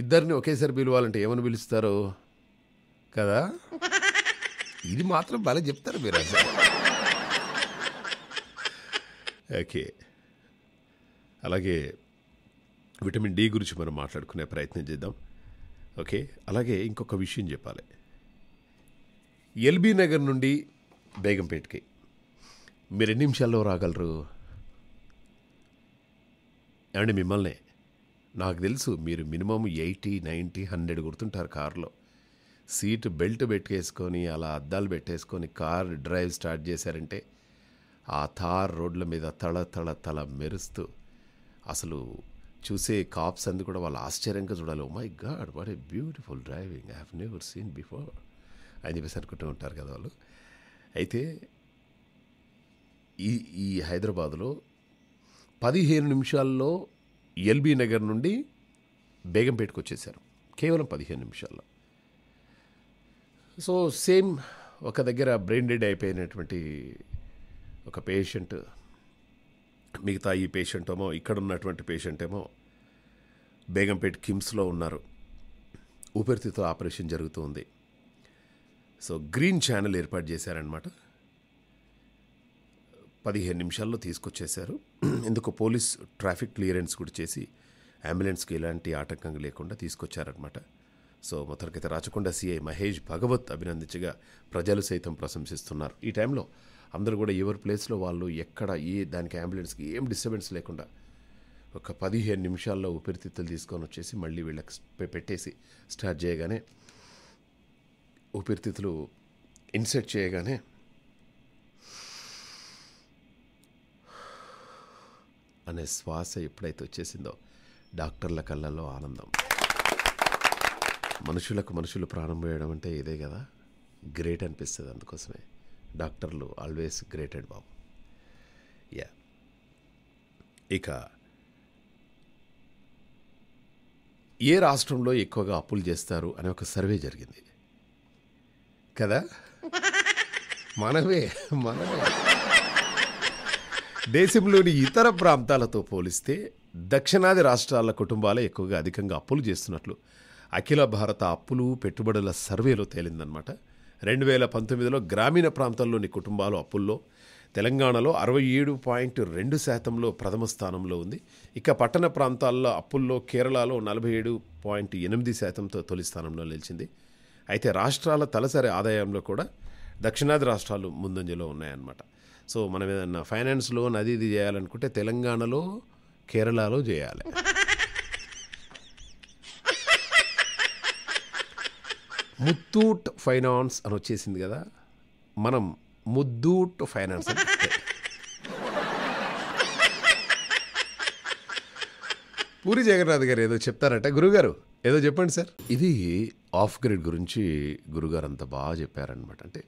ఇద్దరిని ఒకేసారి పిలవాలంటే ఏమని పిలుస్తారు కదా ఇది మాత్రం భలే చెప్తారు మీరు ఓకే అలాగే విటమిన్ డి గురించి మనం మాట్లాడుకునే ప్రయత్నం చేద్దాం ఓకే అలాగే ఇంకొక విషయం చెప్పాలి ఎల్బీ నగర్ నుండి బేగంపేటకి మీరు ఎన్ని నిమిషాల్లో రాగలరు ఏమండి మిమ్మల్ని నాకు తెలుసు మీరు మినిమం ఎయిటీ నైంటీ హండ్రెడ్ గుర్తుంటారు కారులో సీట్ బెల్ట్ పెట్టేసుకొని అలా అద్దాలు పెట్టేసుకొని కార్ డ్రైవ్ స్టార్ట్ చేశారంటే ఆ థార్ రోడ్ల మీద తల తల తల మెరుస్తూ అసలు చూసే కాప్స్ అందు కూడా వాళ్ళు ఆశ్చర్యంగా చూడాలి oh my God what a beautiful driving I have never seen before అని చెప్పేసి అనుకుంటూ ఉంటారు కదా వాళ్ళు అయితే ఈ ఈ హైదరాబాదులో పదిహేను నిమిషాల్లో ఎల్బీ నగర్ నుండి బేగంపేటకు వచ్చేసారు కేవలం పదిహేను నిమిషాల్లో సో సేమ్ ఒక దగ్గర బ్రెయిన్ డెడ్ అయిపోయినటువంటి ఒక పేషెంట్ మిగతా ఈ పేషెంట్ ఏమో ఇక్కడ ఉన్నటువంటి పేషెంట్ ఏమో బేగంపేట్ కిమ్స్లో ఉన్నారు ఊపిరితిత్తుల ఆపరేషన్ జరుగుతుంది సో గ్రీన్ ఛానల్ ఏర్పాటు చేశారనమాట పదిహేను నిమిషాల్లో తీసుకొచ్చేశారు ఇందుకు పోలీస్ ట్రాఫిక్ క్లియరెన్స్ కూడా చేసి అంబులెన్స్కి ఎలాంటి ఆటంకం లేకుండా తీసుకొచ్చారనమాట సో మొత్తానికైతే రాచకొండ సీఐ మహేష్ భగవత్ అభినందించగా ప్రజలు సైతం ప్రశంసిస్తున్నారు ఈ టైంలో అందరూ కూడా ఎవరి ప్లేస్లో వాళ్ళు ఎక్కడ ఏ దానికి అంబులెన్స్కి ఏం డిస్టర్బెన్స్ లేకుండా ఒక పదిహేను నిమిషాల్లో ఊపిరితిత్తులు తీసుకొని వచ్చేసి మళ్ళీ వీళ్ళకి పెట్టేసి స్టార్ట్ చేయగానే ఊపిరితిత్తులు ఇన్సెట్ చేయగానే అనే శ్వాస ఎప్పుడైతే వచ్చేసిందో డాక్టర్ల కళ్ళల్లో ఆనందం మనుషులకు మనుషులు ప్రాణం వేయడం అంటే ఇదే కదా గ్రేట్ అనిపిస్తుంది అందుకోసమే డాక్టర్లు ఆల్వేస్ గ్రేటెడ్ బాబు యా ఇక ఏ రాష్ట్రంలో ఎక్కువగా అప్పులు చేస్తారు అనే ఒక సర్వే జరిగింది కదా మనమే మనమే దేశంలోని ఇతర ప్రాంతాలతో పోలిస్తే దక్షిణాది రాష్ట్రాల కుటుంబాలే ఎక్కువగా అధికంగా అప్పులు చేస్తున్నట్లు అఖిల భారత అప్పులు పెట్టుబడుల సర్వేలో తేలిందనమాట రెండు వేల పంతొమ్మిదిలో గ్రామీణ ప్రాంతాల్లోని కుటుంబాలు అప్పుల్లో తెలంగాణలో అరవై ఏడు పాయింట్ రెండు శాతంలో ప్రథమ స్థానంలో ఉంది ఇక పట్టణ ప్రాంతాల్లో అప్పుల్లో కేరళలో నలభై ఏడు పాయింట్ ఎనిమిది శాతంతో తొలి స్థానంలో నిలిచింది అయితే రాష్ట్రాల తలసరి ఆదాయంలో కూడా దక్షిణాది రాష్ట్రాలు ముందంజలో ఉన్నాయన్నమాట సో మనం ఏదన్నా ఫైనాన్స్ లోన్ అది ఇది చేయాలనుకుంటే తెలంగాణలో కేరళలో చేయాలి ముత్తూట్ ఫైనాన్స్ అని వచ్చేసింది కదా మనం ముద్దూట్ ఫైనాన్స్ అని పూరి జగన్నాథ్ గారు ఏదో చెప్తారట గురుగారు ఏదో చెప్పండి సార్ ఇది ఆఫ్ గ్రిడ్ గురించి గురుగారు అంత బాగా చెప్పారనమాట అంటే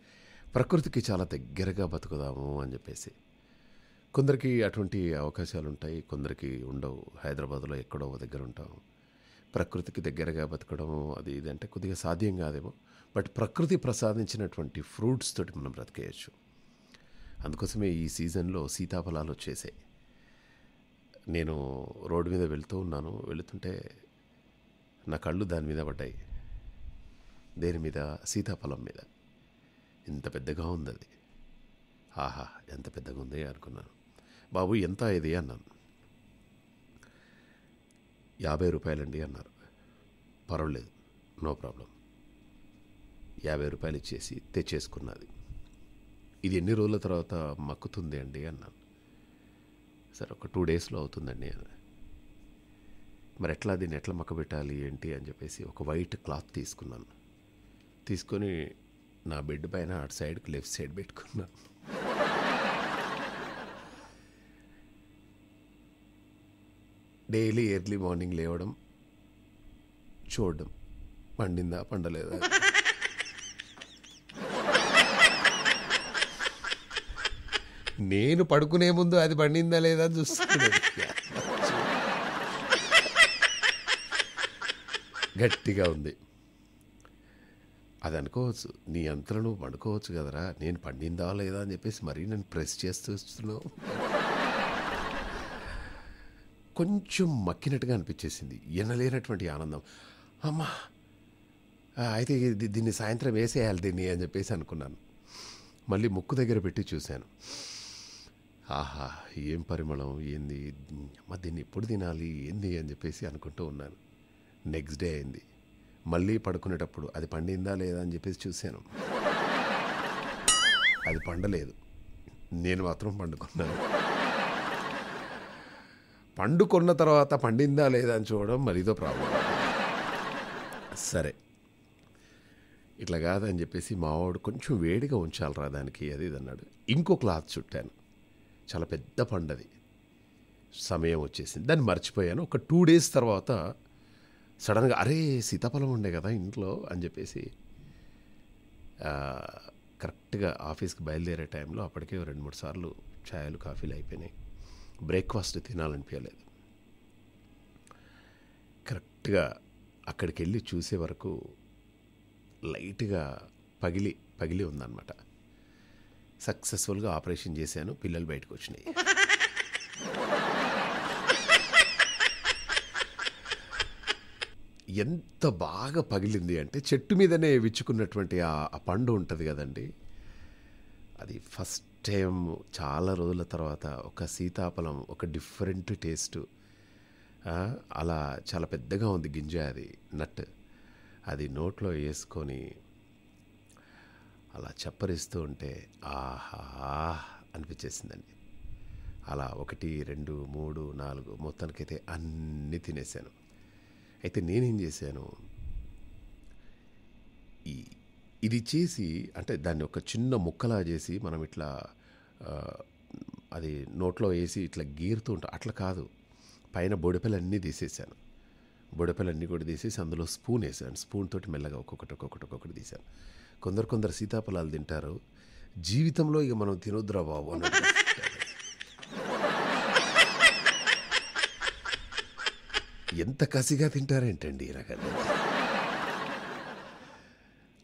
ప్రకృతికి చాలా దగ్గరగా బతుకుదాము అని చెప్పేసి కొందరికి అటువంటి అవకాశాలు ఉంటాయి కొందరికి ఉండవు హైదరాబాద్లో ఎక్కడో దగ్గర ఉంటాం ప్రకృతికి దగ్గరగా బతకడం అది ఇది అంటే కొద్దిగా సాధ్యం కాదేమో బట్ ప్రకృతి ప్రసాదించినటువంటి ఫ్రూట్స్ తోటి మనం బ్రతికేయచ్చు అందుకోసమే ఈ సీజన్లో సీతాఫలాలు వచ్చేసాయి నేను రోడ్డు మీద వెళ్తూ ఉన్నాను వెళుతుంటే నా కళ్ళు దాని మీద పడ్డాయి దేని మీద సీతాఫలం మీద ఇంత పెద్దగా ఉంది అది ఆహా ఎంత పెద్దగా ఉంది అనుకున్నాను బాబు ఎంత ఇది అన్నాను యాభై రూపాయలండి అన్నారు పర్వాలేదు నో ప్రాబ్లం యాభై రూపాయలు ఇచ్చేసి తెచ్చేసుకున్నది ఇది ఎన్ని రోజుల తర్వాత మక్కుతుంది అండి అన్నాను సరే ఒక టూ డేస్లో అవుతుందండి అని మరి ఎట్లా దీన్ని ఎట్లా మక్క పెట్టాలి ఏంటి అని చెప్పేసి ఒక వైట్ క్లాత్ తీసుకున్నాను తీసుకొని నా బెడ్ పైన అటు సైడ్కి లెఫ్ట్ సైడ్ పెట్టుకున్నాను డైలీ ఎర్లీ మార్నింగ్ లేవడం చూడడం పండిందా పండలేదా నేను పడుకునే ముందు అది పండిందా లేదా చూస్తున్నా (laughs) గట్టిగా ఉంది అది అనుకోవచ్చు నీ అంతలో నువ్వు పండుకోవచ్చు కదరా నేను పండిందా లేదా అని చెప్పేసి మరీ నేను ప్రెస్ చేస్తూ వస్తున్నావు కొంచెం మక్కినట్టుగా అనిపించేసింది ఎనలేనటువంటి ఆనందం అమ్మా అయితే దీన్ని సాయంత్రం వేసేయాలి దీన్ని అని చెప్పేసి అనుకున్నాను మళ్ళీ ముక్కు దగ్గర పెట్టి చూశాను ఆహా ఏం పరిమళం ఏంది అమ్మ దీన్ని ఎప్పుడు తినాలి ఏంది అని చెప్పేసి అనుకుంటూ ఉన్నాను నెక్స్ట్ డే అయింది మళ్ళీ పడుకునేటప్పుడు అది పండిందా లేదా అని చెప్పేసి చూశాను అది పండలేదు నేను మాత్రం పండుకున్నాను పండుకున్న తర్వాత పండిందా లేదా అని చూడడం మరీదో ప్రాబ్లం సరే ఇట్లా కాదని చెప్పేసి మావాడు కొంచెం వేడిగా ఉంచాలరా దానికి అది ఇది అన్నాడు ఇంకో క్లాత్ చుట్టాను చాలా పెద్ద పండది సమయం వచ్చేసింది దాన్ని మర్చిపోయాను ఒక టూ డేస్ తర్వాత సడన్గా అరే సీతాఫలం ఉండే కదా ఇంట్లో అని చెప్పేసి కరెక్ట్గా ఆఫీస్కి బయలుదేరే టైంలో అప్పటికే రెండు మూడు సార్లు ఛాయలు కాఫీలు అయిపోయినాయి బ్రేక్ఫాస్ట్ తినాలనిపించలేదు కరెక్ట్గా అక్కడికి వెళ్ళి చూసే వరకు లైట్గా పగిలి పగిలి ఉందన్నమాట సక్సెస్ఫుల్గా ఆపరేషన్ చేశాను పిల్లలు బయటకు వచ్చినాయి ఎంత బాగా పగిలింది అంటే చెట్టు మీదనే విచ్చుకున్నటువంటి ఆ పండు ఉంటుంది కదండి అది ఫస్ట్ టైం చాలా రోజుల తర్వాత ఒక సీతాఫలం ఒక డిఫరెంట్ టేస్టు అలా చాలా పెద్దగా ఉంది గింజ అది నట్ అది నోట్లో వేసుకొని అలా చప్పరిస్తూ ఉంటే ఆహా అనిపించేసిందండి అలా ఒకటి రెండు మూడు నాలుగు మొత్తానికైతే అన్నీ తినేసాను అయితే నేనేం చేశాను ఈ ఇది చేసి అంటే దాన్ని ఒక చిన్న ముక్కలా చేసి మనం ఇట్లా అది నోట్లో వేసి ఇట్లా గీరుతూ ఉంటాం అట్లా కాదు పైన బొడిపెలన్నీ తీసేసాను బొడిపెలన్నీ కూడా తీసేసి అందులో స్పూన్ వేసాను స్పూన్ తోటి మెల్లగా ఒక్కొక్కటి ఒక్కొక్కటి ఒక్కొక్కటి తీసాను కొందరు కొందరు సీతాఫలాలు తింటారు జీవితంలో ఇక మనం తినొద్దురా బాబు అన్నట్టు ఎంత కసిగా తింటారేంటండి రకాలు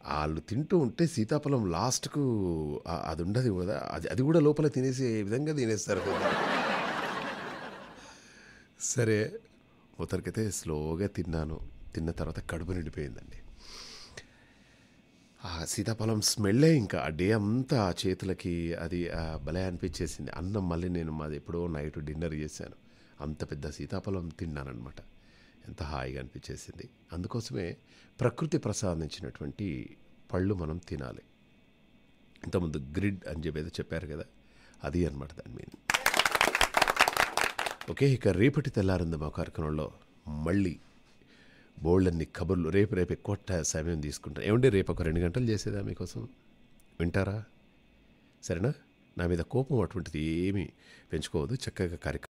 వాళ్ళు తింటూ ఉంటే సీతాఫలం లాస్ట్కు అది ఉండదు కదా అది అది కూడా లోపల తినేసే విధంగా తినేస్తారు కదా సరే ఉతరికైతే స్లోగా తిన్నాను తిన్న తర్వాత కడుపు నిండిపోయిందండి ఆ సీతాఫలం స్మెల్లే ఇంకా ఆ డే అంతా చేతులకి అది భలే అనిపించేసింది అన్నం మళ్ళీ నేను మాది ఎప్పుడో నైట్ డిన్నర్ చేశాను అంత పెద్ద సీతాఫలం తిన్నానమాట ఎంత హాయిగా అనిపించేసింది అందుకోసమే ప్రకృతి ప్రసాదించినటువంటి పళ్ళు మనం తినాలి ఇంతకుముందు గ్రిడ్ అని చెప్పేదో చెప్పారు కదా అది అనమాట దాని మీన్ ఓకే ఇక రేపటి తెల్లారింది మా కార్యక్రమంలో మళ్ళీ బోల్డన్ని కబుర్లు రేపు రేపు ఎక్కువ సమయం తీసుకుంటాను ఏమంటే రేపు ఒక రెండు గంటలు చేసేదా మీకోసం వింటారా సరేనా నా మీద కోపం అటువంటిది ఏమీ పెంచుకోవద్దు చక్కగా కార్యక్రమం